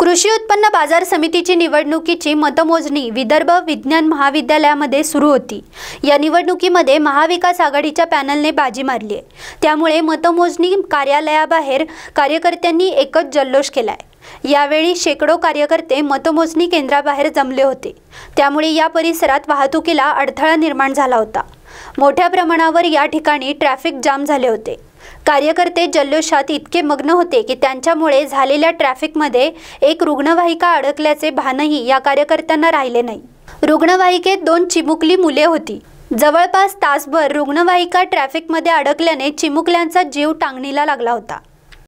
कृषी उत्पन्न बाजार समितीची निवडणुकीची मतमोजणी विदर्भ विज्ञान महाविद्यालयामध्ये सुरू होती या निवडणुकीमध्ये महाविकास आघाडीच्या पॅनलने बाजी मारली आहे त्यामुळे मतमोजणी कार्यालयाबाहेर कार्यकर्त्यांनी एकच जल्लोष केला आहे यावेळी शेकडो कार्यकर्ते मतमोजणी केंद्राबाहेर जमले होते त्यामुळे या परिसरात वाहतुकीला अडथळा निर्माण झाला होता मोठ्या प्रमाणावर या ठिकाणी ट्रॅफिक जाम झाले होते कार्यकर्ते जल्लोषात इतके मग्न होते की त्यांच्यामुळे झालेल्या ट्रॅफिकमध्ये एक रुग्णवाहिका अडकल्याचे भानही या कार्यकर्त्यांना राहिले नाही रुग्णवाहिकेत दोन चिमुकली मुले होती जवळपास तासभर रुग्णवाहिका ट्रॅफिकमध्ये अडकल्याने चिमुकल्यांचा जीव टांगणीला लागला होता